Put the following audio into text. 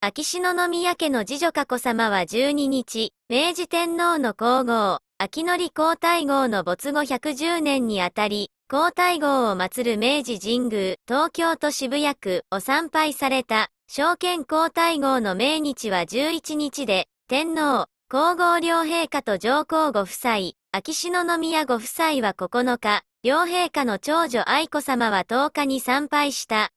秋篠宮家の次女佳子さまは12日、明治天皇の皇后、秋典皇太后の没後110年にあたり、皇太后を祀る明治神宮、東京都渋谷区を参拝された、証券皇太后の命日は11日で、天皇、皇后両陛下と上皇ご夫妻、秋篠宮ご夫妻は9日、両陛下の長女愛子さまは10日に参拝した。